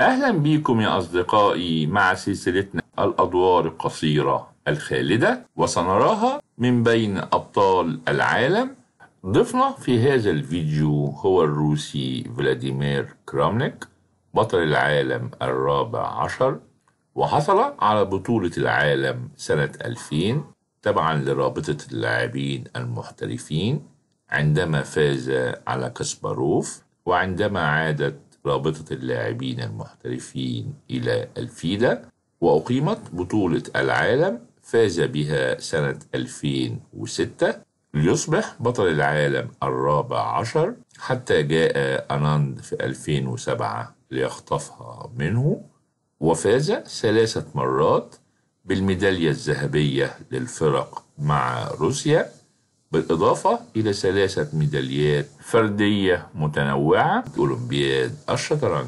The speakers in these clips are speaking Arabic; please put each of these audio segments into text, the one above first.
أهلا بيكم يا أصدقائي مع سلسلتنا الأدوار القصيرة الخالدة وسنراها من بين أبطال العالم ضيفنا في هذا الفيديو هو الروسي فلاديمير كرامنيك بطل العالم الرابع عشر وحصل على بطولة العالم سنة 2000 تبعا لرابطة اللاعبين المحترفين عندما فاز على كسباروف وعندما عادت رابطة اللاعبين المحترفين إلى الفيدا وأقيمت بطولة العالم فاز بها سنة 2006 ليصبح بطل العالم الرابع عشر حتى جاء أناند في 2007 ليخطفها منه وفاز ثلاثة مرات بالميدالية الذهبية للفرق مع روسيا بالإضافة إلى ثلاثة ميداليات فردية متنوعة أولمبياد الشطرنج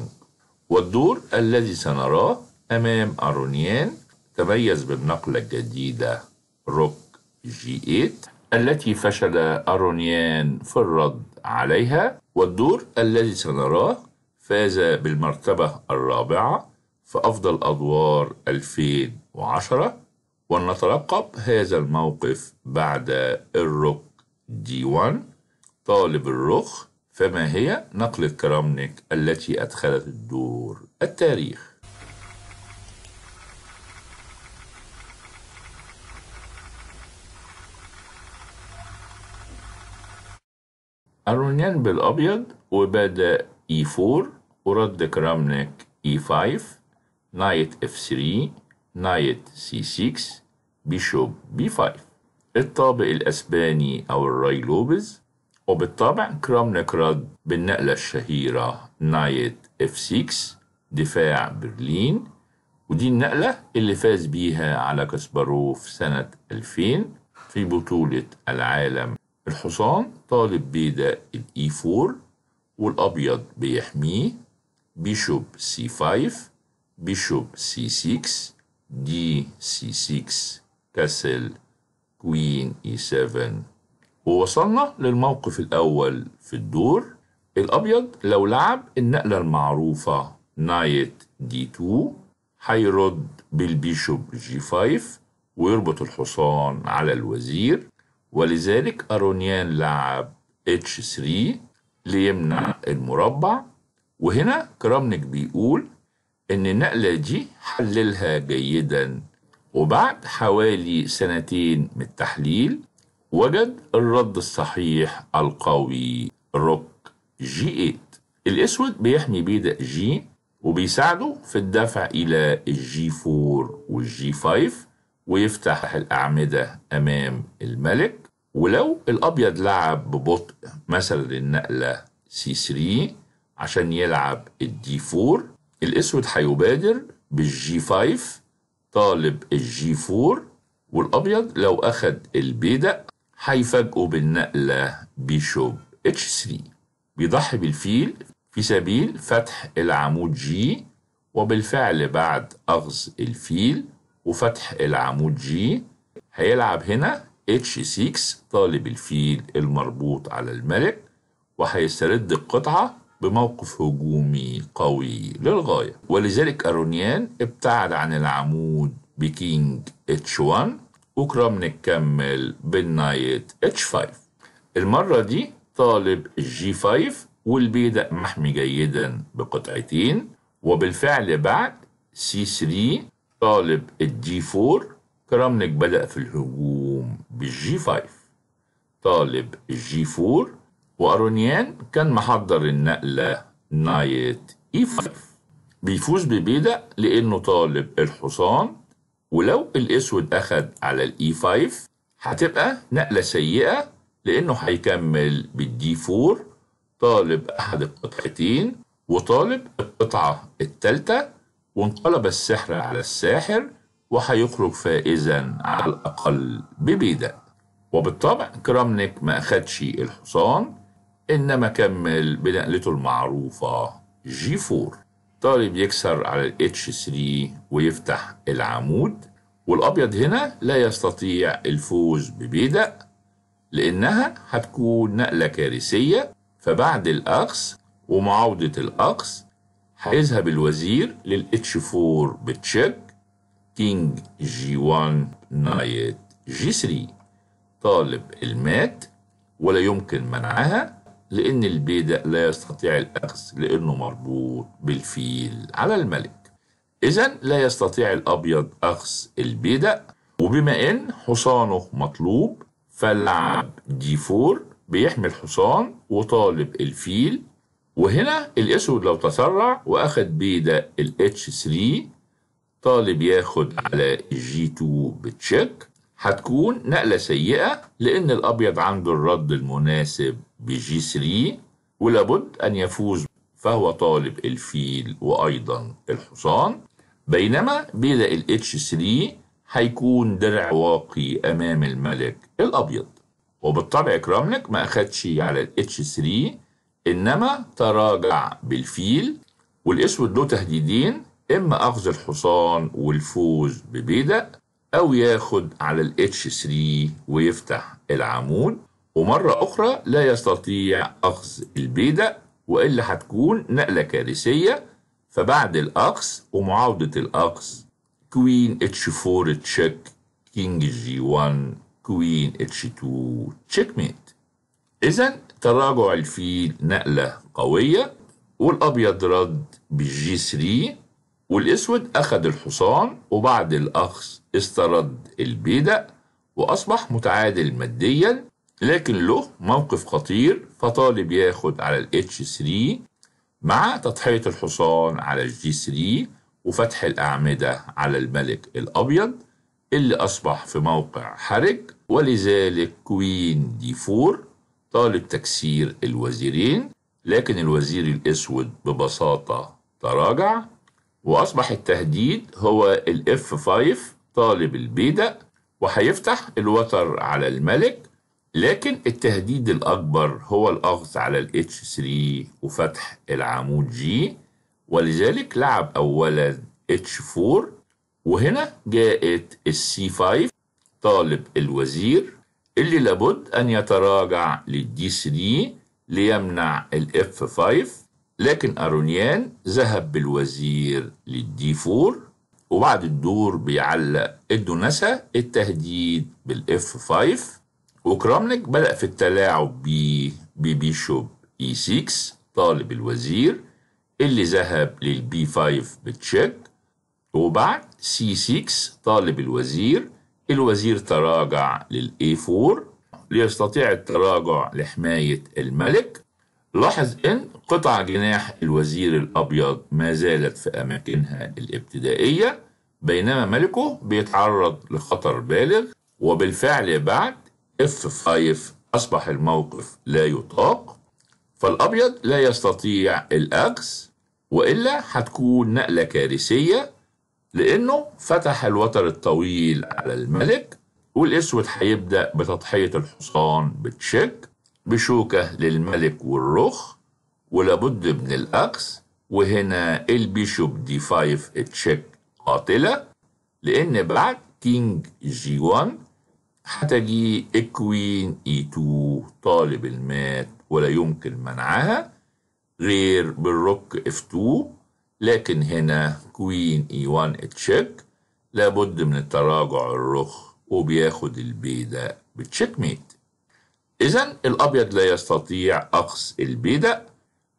والدور الذي سنراه أمام أرونيان تميز بالنقلة الجديدة روك جي 8 التي فشل أرونيان في الرد عليها والدور الذي سنراه فاز بالمرتبة الرابعة في أفضل أدوار 2010 ولنترقب هذا الموقف بعد الرك دي 1 طالب الرخ فما هي نقل كرامنك التي أدخلت الدور التاريخ الرونيان بالأبيض وبدا E4 ورد كرامنك E5 نايت F3 نايت C6 بيشوب بي 5 الطابق الأسباني أو الراي لوبز وبالطبع كرام نكراد بالنقلة الشهيرة نايت اف 6 دفاع برلين ودي النقلة اللي فاز بيها على كاسباروف سنة 2000 في بطولة العالم الحصان طالب بيضة الاي 4 والأبيض بيحميه بيشوب سي 5 بيشوب سي 6 دي سي 6 كاسل كوين اي 7 ووصلنا للموقف الأول في الدور الأبيض لو لعب النقلة المعروفة نايت دي 2 هيرد بالبيشوب جي 5 ويربط الحصان على الوزير ولذلك أرونيان لعب اتش 3 ليمنع المربع وهنا كرامنك بيقول إن النقلة دي حللها جيداً وبعد حوالي سنتين من التحليل وجد الرد الصحيح القوي روك جي 8 الأسود بيحمي بيدق جي وبيساعده في الدفع إلى الجي 4 والجي 5 ويفتح الأعمدة أمام الملك ولو الأبيض لعب ببطء مثلا النقلة سي 3 عشان يلعب الدي 4 الأسود هيبادر بالجي 5 طالب الجي 4 والابيض لو اخد البيدق هيفاجئه بالنقله بيشوب اتش 3 بيضحي بالفيل في سبيل فتح العمود جي وبالفعل بعد اخذ الفيل وفتح العمود جي هيلعب هنا اتش 6 طالب الفيل المربوط على الملك وهيسترد القطعة بموقف هجومي قوي للغاية ولذلك أرونيان ابتعد عن العمود بكينج اتش 1 وكرام كمل بالنايت اتش 5 المرة دي طالب الجي 5 والبيدق محمي جيدا بقطعتين وبالفعل بعد سي 3 طالب الدي 4 كرامنك بدأ في الهجوم بالجي 5 طالب الجي 4 وأرونيان كان محضر النقلة نايت اي 5 بيفوز ببيدق لأنه طالب الحصان ولو الأسود أخد على الاي 5 هتبقى نقلة سيئة لأنه هيكمل بالدي 4 طالب أحد القطعتين وطالب القطعة الثالثة وانقلب السحر على الساحر وهيخرج فائزا على الأقل ببيدق وبالطبع كرامنيك ما أخدش الحصان إنما كمل بنقلته المعروفة جي 4 طالب يكسر على ال H3 ويفتح العمود والأبيض هنا لا يستطيع الفوز ببيدق لأنها هتكون نقلة كارثية فبعد الأقص ومعاودة الأقص هيذهب الوزير لل H4 بتشيك كينج جي 1 نايت جي 3 طالب المات ولا يمكن منعها لأن البيدق لا يستطيع الأخذ لأنه مربوط بالفيل على الملك إذا لا يستطيع الأبيض أخذ البيدق وبما إن حصانه مطلوب فلعب جي 4 بيحمي الحصان وطالب الفيل وهنا الأسود لو تسرع وأخد بيدق الاتش 3 طالب ياخد على الجي 2 بتشيك هتكون نقلة سيئة لأن الأبيض عنده الرد المناسب بجي 3 ولابد أن يفوز فهو طالب الفيل وأيضا الحصان بينما بلا الاتش 3 هيكون درع واقي أمام الملك الأبيض وبالطبع كراملك ما أخدش على الاتش 3 إنما تراجع بالفيل والأسود له تهديدين إما أخذ الحصان والفوز ببيدق أو ياخد على الاتش 3 ويفتح العمود ومرة أخرى لا يستطيع أخذ البيدق وإلا هتكون نقلة كارثية فبعد الأقص ومعاودة الأقص كوين اتش 4 تشيك كينج جي 1 كوين اتش 2 تشيك ميت إذا تراجع الفيل نقلة قوية والأبيض رد بالجي 3 والأسود أخذ الحصان وبعد الأخذ استرد البيدق وأصبح متعادل ماديا لكن له موقف خطير فطالب ياخد على ال H3 مع تضحية الحصان على ال G3 وفتح الأعمدة على الملك الأبيض اللي أصبح في موقع حرج ولذلك كوين دي 4 طالب تكسير الوزيرين لكن الوزير الأسود ببساطة تراجع وأصبح التهديد هو ال F5 طالب البيدق وهيفتح الوتر على الملك لكن التهديد الأكبر هو الأخذ على ال H3 وفتح العمود G ولذلك لعب أولا H4 وهنا جاءت السي 5 طالب الوزير اللي لابد أن يتراجع للدي 3 ليمنع الاف 5 لكن أرونيان ذهب بالوزير للدي 4 وبعد الدور بيعلق الدونسة التهديد بالاف 5 وكرامنيك بدأ في التلاعب شوب اي 6 طالب الوزير اللي ذهب للبي 5 بتشيك وبعد سي 6 طالب الوزير الوزير تراجع للاي 4 ليستطيع التراجع لحماية الملك لاحظ ان قطع جناح الوزير الابيض ما زالت في اماكنها الابتدائيه بينما ملكه بيتعرض لخطر بالغ وبالفعل بعد F5 أصبح الموقف لا يطاق فالأبيض لا يستطيع الأكس وإلا هتكون نقلة كارثية لأنه فتح الوتر الطويل على الملك والأسود هيبدأ بتضحية الحصان بتشك بشوكة للملك والرخ ولابد من الأكس وهنا البيشوب دي 5 تشيك قاتلة لأن بعد كينج جي 1 هتجي اكوين اي تو طالب المات ولا يمكن منعها غير بالروك اف 2 لكن هنا كوين اي 1 اتشيك لابد من التراجع الرخ وبياخد البيدة بتشيك ميت إذا الأبيض لا يستطيع أقص البيدة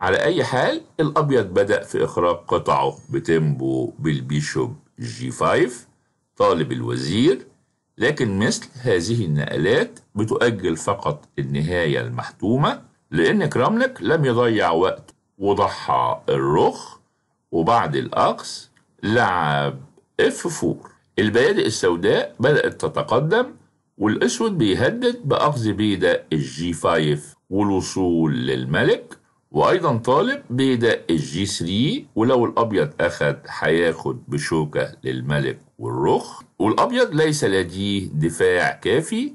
على أي حال الأبيض بدأ في إخراج قطعه بتمبو بالبيشوب جي 5 طالب الوزير لكن مثل هذه النقلات بتؤجل فقط النهاية المحتومة لأن كراملك لم يضيع وقت وضحى الرخ وبعد الأقص لعب اف 4 البيادق السوداء بدأت تتقدم والأسود بيهدد بأخذ بيدة الجي 5 والوصول للملك وايضا طالب بيدا الجي 3 ولو الابيض اخد هياخد بشوكه للملك والرخ والابيض ليس لديه دفاع كافي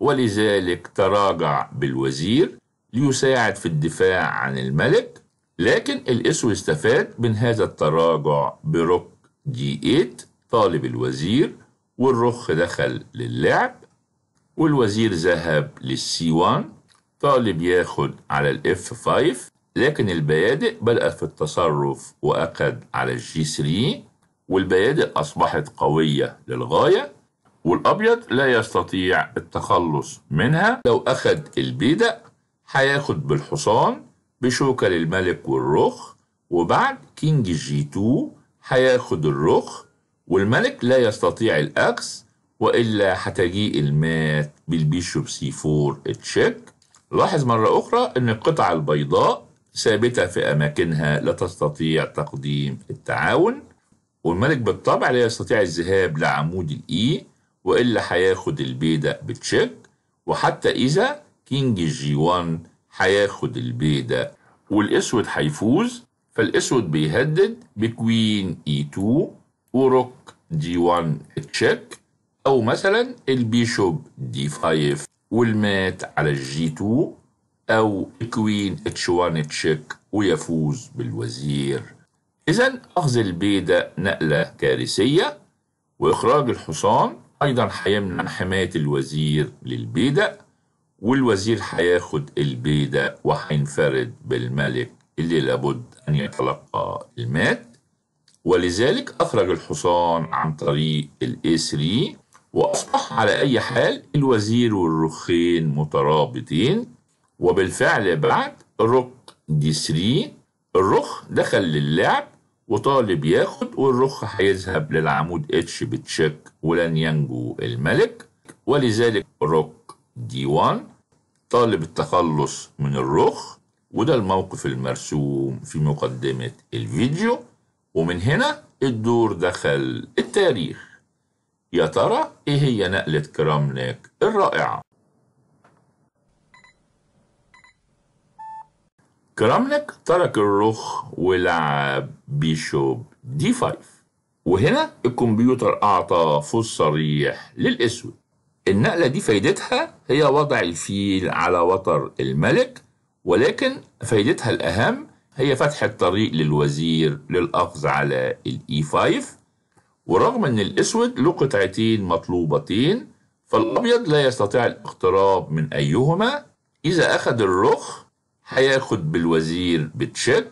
ولذلك تراجع بالوزير ليساعد في الدفاع عن الملك لكن الاسود استفاد من هذا التراجع بروك جي 8 طالب الوزير والرخ دخل للعب والوزير ذهب للسي 1 طالب ياخد على الاف 5 لكن البيادق بدأت في التصرف وأكد على الجي 3 والبيادق أصبحت قوية للغاية والأبيض لا يستطيع التخلص منها لو أخد البيدق هياخد بالحصان بشوكة للملك والرخ وبعد كينج جي 2 هياخد الرخ والملك لا يستطيع الأكس وإلا هتجيء المات بالبيشوب سي 4 تشيك لاحظ مرة أخرى أن القطعة البيضاء ثابتة في أماكنها لا تستطيع تقديم التعاون والملك بالطبع لا يستطيع الذهاب لعمود الإي وإلا هياخد البيدة بتشيك وحتى إذا كينج جي 1 هياخد البيدة والأسود هيفوز فالأسود بيهدد بكوين إي 2 وروك دي 1 تشيك أو مثلا البيشوب دي 5 والمات على الجي 2 أو كوين اتشوان تشيك ويفوز بالوزير إذا أخذ البيدة نقلة كارثية وإخراج الحصان أيضا هيمنع حماية الوزير للبيدة والوزير هياخد البيدة وهينفرد بالملك اللي لابد أن يتلقى المات ولذلك أخرج الحصان عن طريق الاي 3 وأصبح على أي حال الوزير والرخين مترابطين وبالفعل بعد روك دي 3 الرخ دخل للعب وطالب ياخد والرخ هيذهب للعمود اتش بتشيك ولن ينجو الملك ولذلك روك دي 1 طالب التخلص من الرخ وده الموقف المرسوم في مقدمة الفيديو ومن هنا الدور دخل التاريخ يا ترى ايه هي نقلة كرامنك الرائعة كراملك ترك الرخ ولعب بيشوب دي 5 وهنا الكمبيوتر أعطى فوز صريح للأسود النقلة دي فايدتها هي وضع الفيل على وتر الملك ولكن فايدتها الأهم هي فتح الطريق للوزير للاخذ على الاي 5 e ورغم ان الاسود له قطعتين مطلوبتين فالابيض لا يستطيع الاقتراب من ايهما اذا اخذ الرخ هياخد بالوزير بتشيك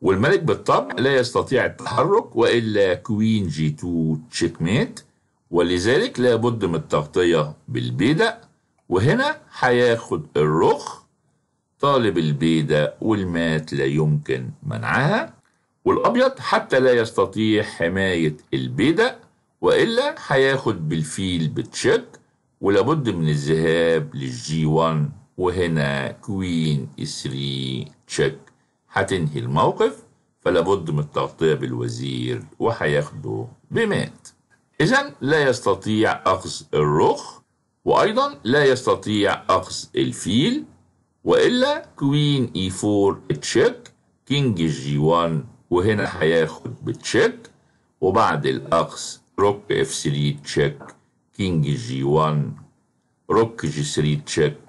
والملك بالطبع لا يستطيع التحرك وإلا كوين جي 2 تشيك ميت ولذلك لابد من التغطية بالبيدق وهنا هياخد الرخ طالب البيدق والمات لا يمكن منعها والأبيض حتى لا يستطيع حماية البيدق وإلا هياخد بالفيل بتشيك ولابد من الذهاب للجي 1 وهنا كوين 3 تشيك هتنهي الموقف فلا بد من التغطية بالوزير وهياخده بمات إذا لا يستطيع أخذ الرخ وأيضا لا يستطيع أخذ الفيل وإلا كوين اي 4 تشيك كينج جي 1 وهنا هياخد بتشيك وبعد الأخذ روك اف 3 تشيك كينج جي 1 روك جي 3 تشيك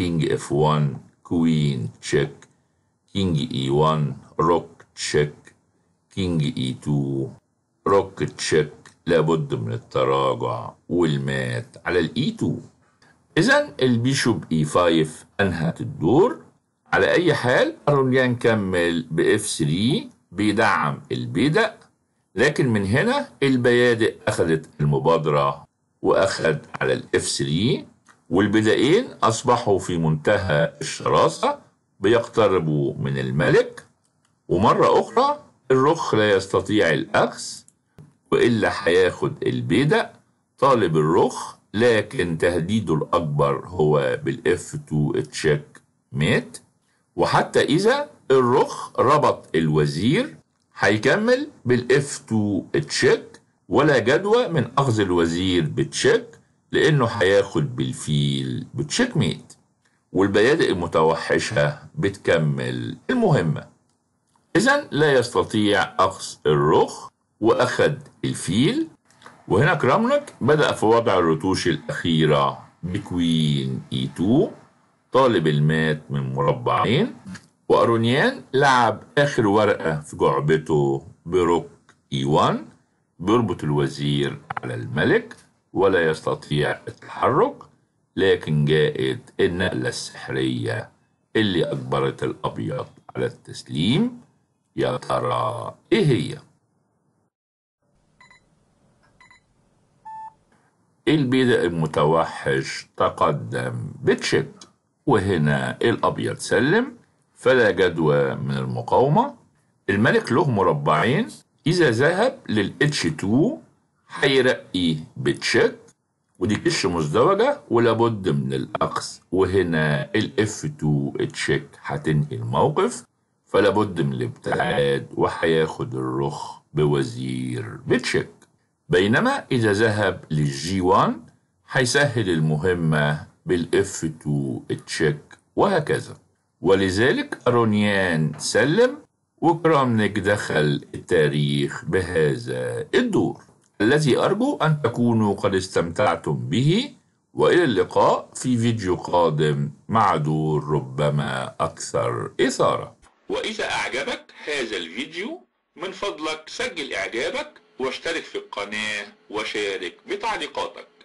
كينج اف 1 كوين تشيك كينج e 1 روك تشيك كينج e 2 روك تشيك لابد من التراجع والمات على الاي 2 اذا البيشوب اي e 5 انهت الدور على اي حال الرمليان كمل باف 3 بيدعم البيدق لكن من هنا البيادق اخذت المبادره واخذ على الاف 3 والبدائين أصبحوا في منتهى الشراسة بيقتربوا من الملك ومرة أخرى الرخ لا يستطيع الأخذ وإلا هياخد البيدا طالب الرخ لكن تهديده الأكبر هو بالإف 2 تشيك ميت وحتى إذا الرخ ربط الوزير هيكمل بالإف 2 تشيك ولا جدوى من أخذ الوزير بتشيك لأنه هياخد بالفيل بتشيك ميت والبيادق المتوحشة بتكمل المهمة إذا لا يستطيع أخذ الرخ وأخد الفيل وهنا كرامنك بدأ في وضع الرتوش الأخيرة بكوين اي 2 طالب المات من مربعين وأرونيان لعب آخر ورقة في جعبته بروك اي 1 بيربط الوزير على الملك ولا يستطيع التحرك لكن جاءت النقلة السحرية اللي أجبرت الأبيض على التسليم يا ترى إيه هي؟ البدء المتوحش تقدم بتشيك وهنا الأبيض سلم فلا جدوى من المقاومة الملك له مربعين إذا ذهب للإتش 2 هيرقي بتشيك ودي كش مزدوجة ولابد من الأخذ وهنا الاف 2 تشيك هتنهي الموقف فلابد من الابتعاد وهياخد الرخ بوزير بتشيك بينما إذا ذهب للجي 1 هيسهل المهمة بالاف 2 تشيك وهكذا ولذلك رونيان سلم وكرامنك دخل التاريخ بهذا الدور الذي أرجو أن تكونوا قد استمتعتم به وإلى اللقاء في فيديو قادم مع دور ربما أكثر إثارة وإذا أعجبك هذا الفيديو من فضلك سجل إعجابك واشترك في القناة وشارك بتعليقاتك